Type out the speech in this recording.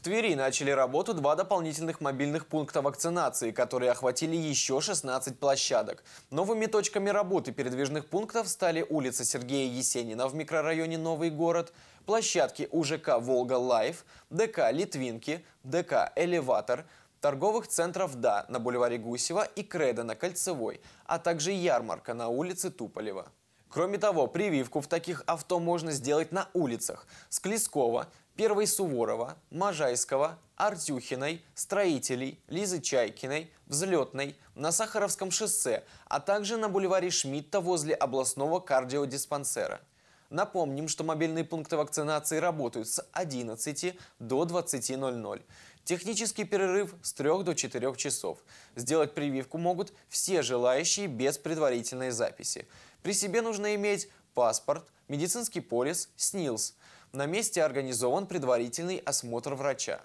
В Твери начали работу два дополнительных мобильных пункта вакцинации, которые охватили еще 16 площадок. Новыми точками работы передвижных пунктов стали улица Сергея Есенина в микрорайоне Новый город, площадки УЖК «Волга-Лайф», ДК «Литвинки», ДК «Элеватор», торговых центров «Да» на бульваре Гусева и «Кредо» на Кольцевой, а также ярмарка на улице Туполева. Кроме того, прививку в таких авто можно сделать на улицах Склескова, Первой Суворова, Можайского, Артюхиной, Строителей, Лизы Чайкиной, Взлетной, на Сахаровском шоссе, а также на бульваре Шмидта возле областного кардиодиспансера. Напомним, что мобильные пункты вакцинации работают с 11 до 20.00. Технический перерыв с 3 до 4 часов. Сделать прививку могут все желающие без предварительной записи. При себе нужно иметь паспорт, медицинский полис, СНИЛС. На месте организован предварительный осмотр врача.